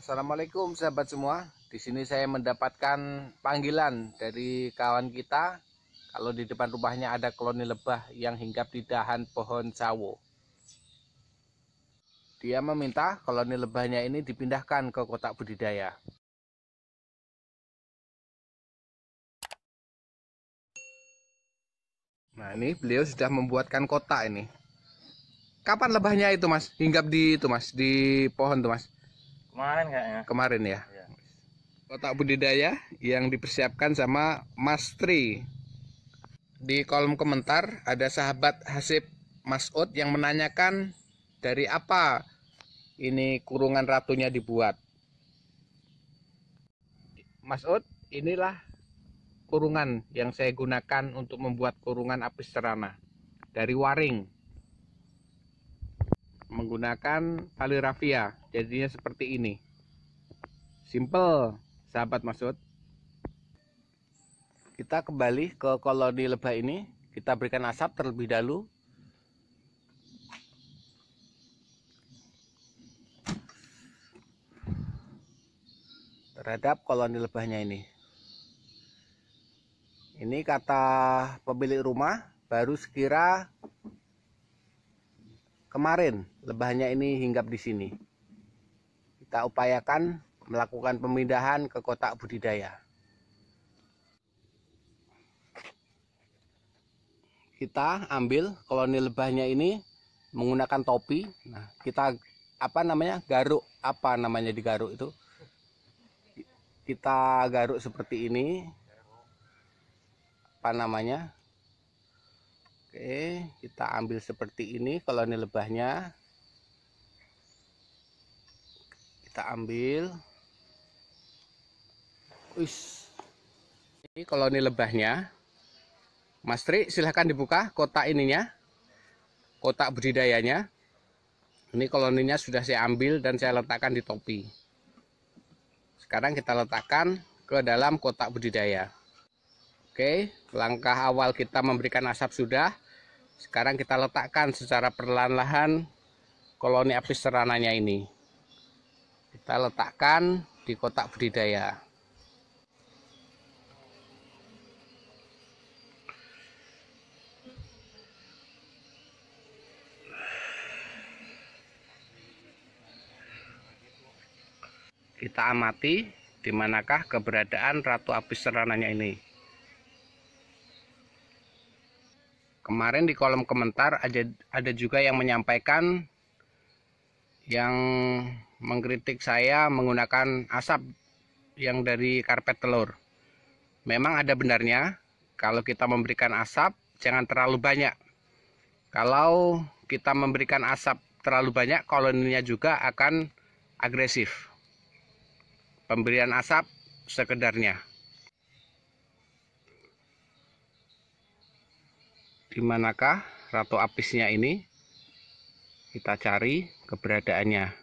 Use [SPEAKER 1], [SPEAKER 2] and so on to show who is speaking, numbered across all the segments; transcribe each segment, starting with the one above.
[SPEAKER 1] Assalamualaikum sahabat semua. Di sini saya mendapatkan panggilan dari kawan kita kalau di depan rumahnya ada koloni lebah yang hinggap di dahan pohon sawo. Dia meminta koloni lebahnya ini dipindahkan ke kotak budidaya. Nah ini beliau sudah membuatkan kotak ini. Kapan lebahnya itu mas? Hinggap di itu mas, di pohon itu mas. Kemarin kayaknya. Kemarin ya. Iya. Kotak budidaya yang dipersiapkan sama Mas Tri. Di kolom komentar ada sahabat Hasib Mas yang menanyakan dari apa ini kurungan ratunya dibuat. Mas inilah kurungan yang saya gunakan untuk membuat kurungan apis cerana dari waring menggunakan tali rafia jadinya seperti ini simple sahabat maksud kita kembali ke koloni lebah ini kita berikan asap terlebih dahulu terhadap koloni lebahnya ini ini kata pemilik rumah baru sekira kemarin lebahnya ini hinggap di sini. Kita upayakan melakukan pemindahan ke kotak budidaya. Kita ambil koloni lebahnya ini menggunakan topi. Nah, kita apa namanya? garuk. Apa namanya digaruk itu? Kita garuk seperti ini. Apa namanya? Oke, kita ambil seperti ini koloni lebahnya. Kita ambil. Wis. Ini koloni lebahnya. Mas Tri, silahkan dibuka kotak ininya. Kotak budidayanya. Ini koloninya sudah saya ambil dan saya letakkan di topi. Sekarang kita letakkan ke dalam kotak budidaya. Oke, langkah awal kita memberikan asap sudah. Sekarang kita letakkan secara perlahan-lahan koloni apis serananya ini. Kita letakkan di kotak budidaya. Kita amati di manakah keberadaan ratu apis serananya ini. Kemarin di kolom komentar ada ada juga yang menyampaikan yang mengkritik saya menggunakan asap yang dari karpet telur. Memang ada benarnya kalau kita memberikan asap jangan terlalu banyak. Kalau kita memberikan asap terlalu banyak koloninya juga akan agresif. Pemberian asap sekedarnya. di manakah ratu apisnya ini kita cari keberadaannya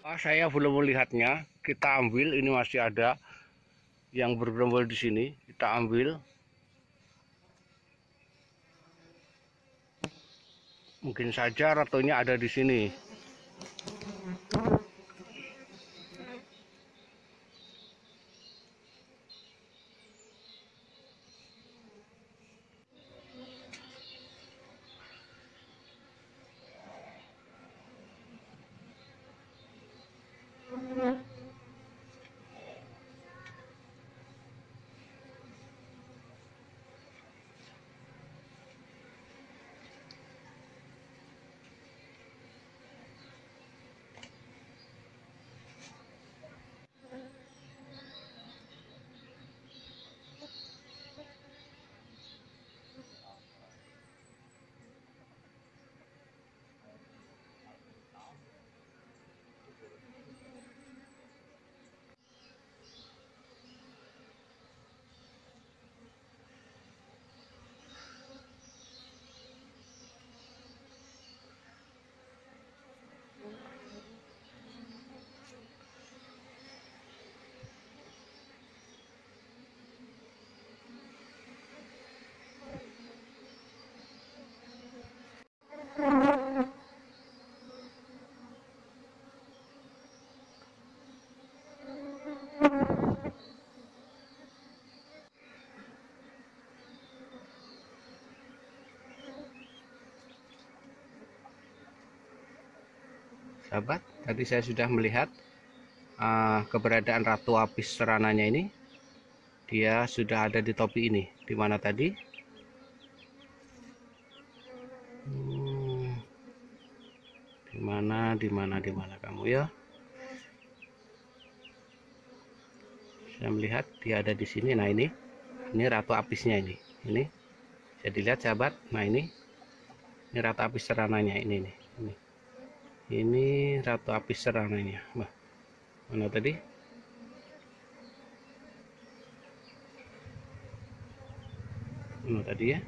[SPEAKER 1] Ah, saya belum melihatnya. Kita ambil, ini masih ada yang bergerombol di sini. Kita ambil. Mungkin saja ratunya ada di sini. sahabat tadi saya sudah melihat uh, keberadaan ratu apis serananya ini dia sudah ada di topi ini Di mana tadi hmm. dimana dimana dimana kamu ya saya melihat dia ada di sini nah ini ini ratu apisnya ini ini jadi lihat sahabat nah ini ini ratu apis serananya ini nih ini ini ratu api serangannya Wah, mana tadi mana tadi ya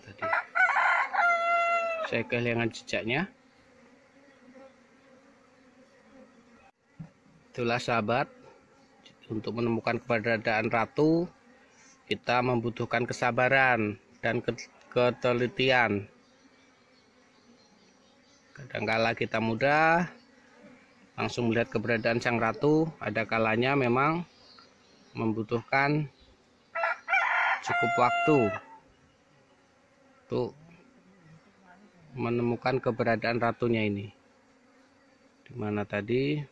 [SPEAKER 1] tadi saya kehilangan jejaknya itulah sahabat untuk menemukan keberadaan ratu kita membutuhkan kesabaran dan ketelitian kadangkala kita mudah langsung melihat keberadaan sang ratu ada kalanya memang membutuhkan cukup waktu untuk menemukan keberadaan ratunya ini dimana tadi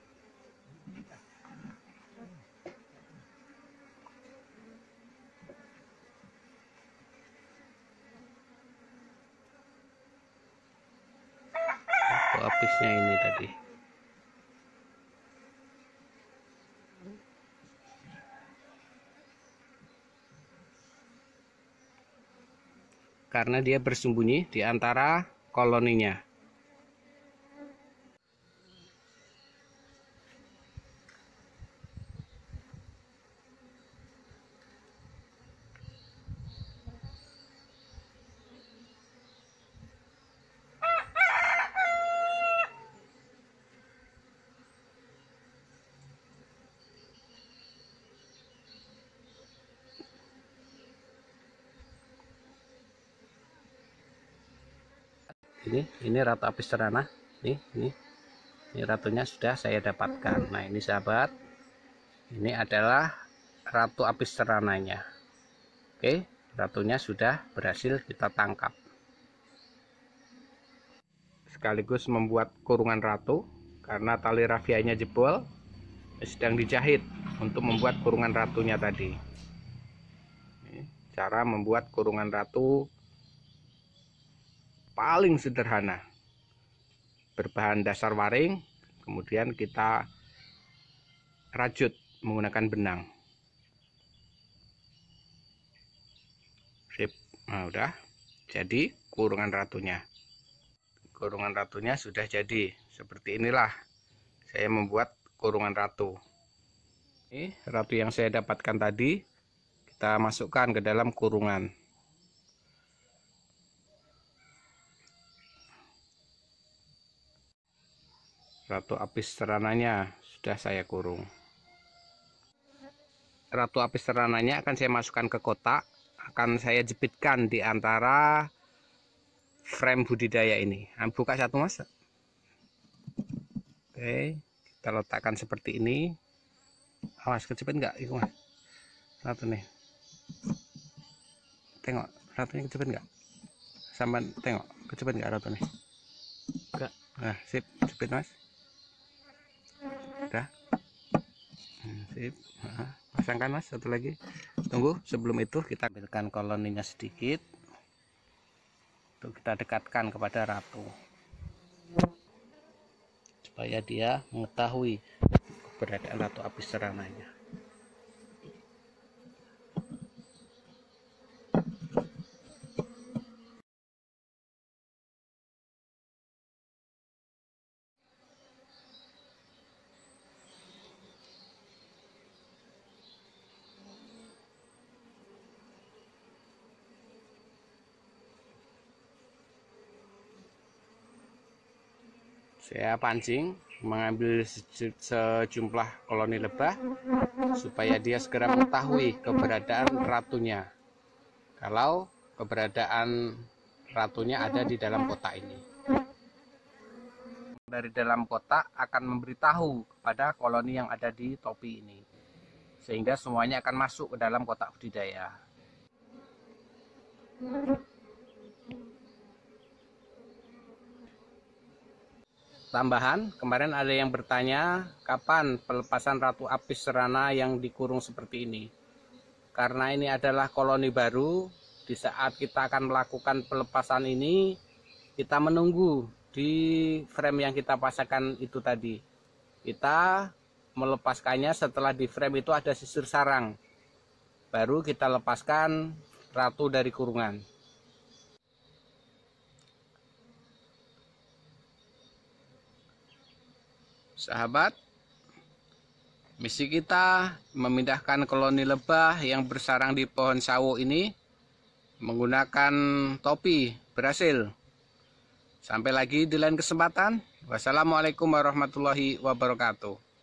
[SPEAKER 1] apisnya ini tadi karena dia bersembunyi di antara koloninya. ini ini ratu apis cerana ini ini ini ratunya sudah saya dapatkan nah ini sahabat ini adalah ratu apis cerananya oke ratunya sudah berhasil kita tangkap sekaligus membuat kurungan ratu karena tali rafianya jebol sedang dijahit untuk membuat kurungan ratunya tadi cara membuat kurungan ratu paling sederhana berbahan dasar waring kemudian kita rajut menggunakan benang sip nah udah jadi kurungan ratunya kurungan ratunya sudah jadi seperti inilah saya membuat kurungan ratu ini ratu yang saya dapatkan tadi kita masukkan ke dalam kurungan Ratu Apis terananya sudah saya kurung. Ratu Apis terananya akan saya masukkan ke kotak, akan saya jepitkan di antara frame budidaya ini. Nah, buka satu mas. Oke, kita letakkan seperti ini. Awas kejepit nggak, Iku mas. Ratu nih. Tengok, ratunya kejepit nggak? Sama, tengok, kejepit nggak ratu nih? Enggak. Nah, sip, cepet mas. sip nah, pasangkan mas satu lagi tunggu sebelum itu kita ambilkan koloninya sedikit untuk kita dekatkan kepada ratu supaya dia mengetahui keberadaan ratu api serananya saya pancing mengambil sejumlah koloni lebah supaya dia segera mengetahui keberadaan ratunya kalau keberadaan ratunya ada di dalam kotak ini dari dalam kotak akan memberitahu kepada koloni yang ada di topi ini sehingga semuanya akan masuk ke dalam kotak budidaya tambahan, kemarin ada yang bertanya kapan pelepasan Ratu Apis Serana yang dikurung seperti ini. Karena ini adalah koloni baru, di saat kita akan melakukan pelepasan ini, kita menunggu di frame yang kita pasangkan itu tadi. Kita melepaskannya setelah di frame itu ada sisir sarang. Baru kita lepaskan ratu dari kurungan. sahabat misi kita memindahkan koloni lebah yang bersarang di pohon sawo ini menggunakan topi berhasil sampai lagi di lain kesempatan wassalamualaikum warahmatullahi wabarakatuh